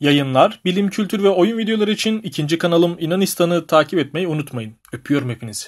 yayınlar, bilim, kültür ve oyun videoları için ikinci kanalım İnanistan'ı takip etmeyi unutmayın. Öpüyorum hepinizi.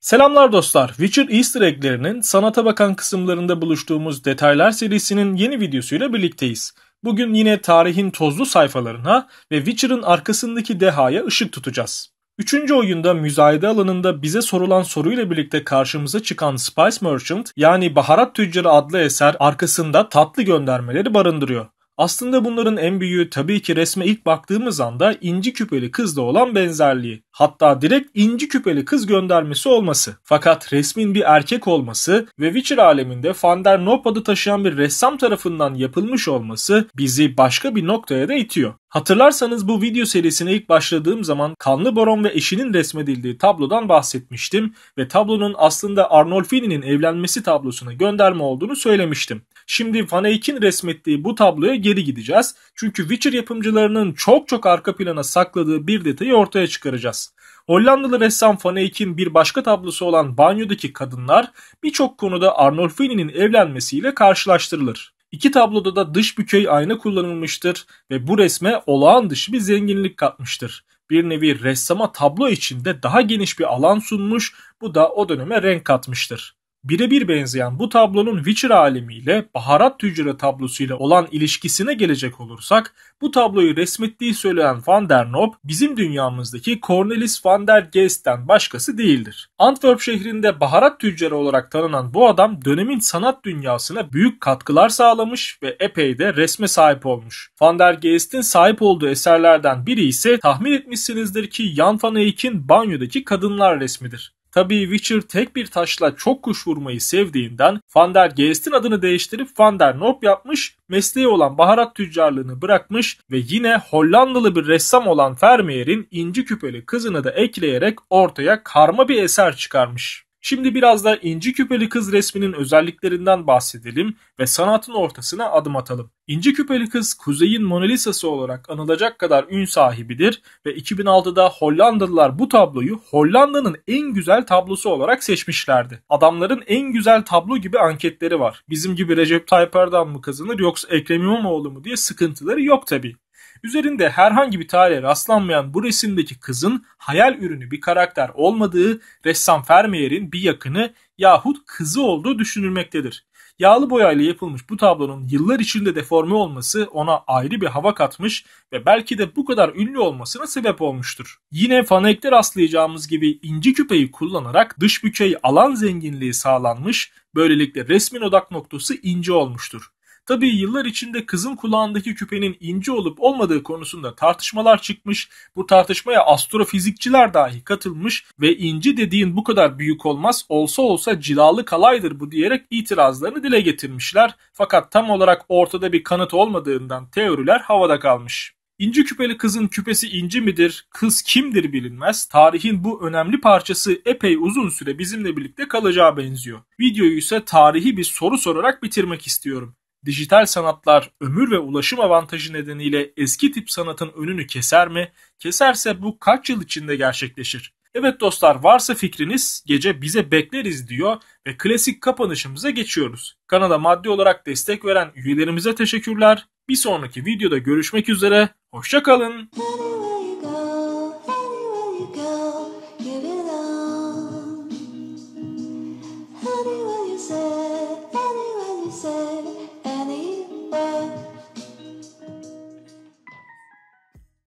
Selamlar dostlar. Witcher Easter egg'lerinin sanata bakan kısımlarında buluştuğumuz detaylar serisinin yeni videosuyla birlikteyiz. Bugün yine tarihin tozlu sayfalarına ve Witcher'ın arkasındaki dehaya ışık tutacağız. Üçüncü oyunda müzayede alanında bize sorulan soruyla birlikte karşımıza çıkan Spice Merchant yani Baharat Tüccarı adlı eser arkasında tatlı göndermeleri barındırıyor. Aslında bunların en büyüğü tabii ki resme ilk baktığımız anda inci küpeli kızla olan benzerliği. Hatta direkt inci küpeli kız göndermesi olması. Fakat resmin bir erkek olması ve Witcher aleminde Fander der adı taşıyan bir ressam tarafından yapılmış olması bizi başka bir noktaya da itiyor. Hatırlarsanız bu video serisine ilk başladığım zaman Kanlı Baron ve eşinin resmedildiği tablodan bahsetmiştim ve tablonun aslında Arnolfini'nin evlenmesi tablosuna gönderme olduğunu söylemiştim. Şimdi Van resmettiği bu tabloya geri gideceğiz. Çünkü Witcher yapımcılarının çok çok arka plana sakladığı bir detayı ortaya çıkaracağız. Hollandalı ressam Van Eyck'in bir başka tablosu olan Banyo'daki kadınlar birçok konuda Arnolfini'nin evlenmesiyle karşılaştırılır. İki tabloda da dış bükey ayna kullanılmıştır ve bu resme olağan dışı bir zenginlik katmıştır. Bir nevi ressama tablo içinde daha geniş bir alan sunmuş, bu da o döneme renk katmıştır birebir benzeyen bu tablonun Witcher alemiyle baharat tüccarı tablosuyla olan ilişkisine gelecek olursak bu tabloyu resmettiği söylenen Van der Nob bizim dünyamızdaki Cornelis Van der Geest'ten başkası değildir. Antwerp şehrinde baharat tüccarı olarak tanınan bu adam dönemin sanat dünyasına büyük katkılar sağlamış ve epey de resme sahip olmuş. Van der Geest'in sahip olduğu eserlerden biri ise tahmin etmişsinizdir ki Jan van Eyck'in banyodaki kadınlar resmidir. Tabii Witcher tek bir taşla çok kuş vurmayı sevdiğinden Fander der Geest'in adını değiştirip Fander Nop yapmış, mesleği olan baharat tüccarlığını bırakmış ve yine Hollandalı bir ressam olan Vermeer'in inci küpeli kızını da ekleyerek ortaya karma bir eser çıkarmış. Şimdi biraz da İnci küpeli kız resminin özelliklerinden bahsedelim ve sanatın ortasına adım atalım. İnci küpeli kız kuzeyin Mona Lisa'sı olarak anılacak kadar ün sahibidir ve 2006'da Hollandalılar bu tabloyu Hollanda'nın en güzel tablosu olarak seçmişlerdi. Adamların en güzel tablo gibi anketleri var. Bizim gibi Recep Tayyip Erdoğan mı kazanır yoksa Ekrem İmamoğlu mu diye sıkıntıları yok tabi. Üzerinde herhangi bir tarihe rastlanmayan bu resimdeki kızın hayal ürünü bir karakter olmadığı, ressam Vermeer'in bir yakını yahut kızı olduğu düşünülmektedir. Yağlı boyayla yapılmış bu tablonun yıllar içinde deforme olması ona ayrı bir hava katmış ve belki de bu kadar ünlü olmasına sebep olmuştur. Yine fanekte rastlayacağımız gibi inci küpeyi kullanarak dış bükeyi alan zenginliği sağlanmış, böylelikle resmin odak noktası ince olmuştur. Tabii yıllar içinde kızın kulağındaki küpenin ince olup olmadığı konusunda tartışmalar çıkmış. Bu tartışmaya astrofizikçiler dahi katılmış ve ince dediğin bu kadar büyük olmaz olsa olsa cilalı kalaydır bu diyerek itirazlarını dile getirmişler. Fakat tam olarak ortada bir kanıt olmadığından teoriler havada kalmış. İnci küpeli kızın küpesi inci midir, kız kimdir bilinmez. Tarihin bu önemli parçası epey uzun süre bizimle birlikte kalacağı benziyor. Videoyu ise tarihi bir soru sorarak bitirmek istiyorum dijital sanatlar ömür ve ulaşım avantajı nedeniyle eski tip sanatın önünü keser mi? Keserse bu kaç yıl içinde gerçekleşir? Evet dostlar varsa fikriniz gece bize bekleriz diyor ve klasik kapanışımıza geçiyoruz. Kanala maddi olarak destek veren üyelerimize teşekkürler. Bir sonraki videoda görüşmek üzere. Hoşçakalın. kalın.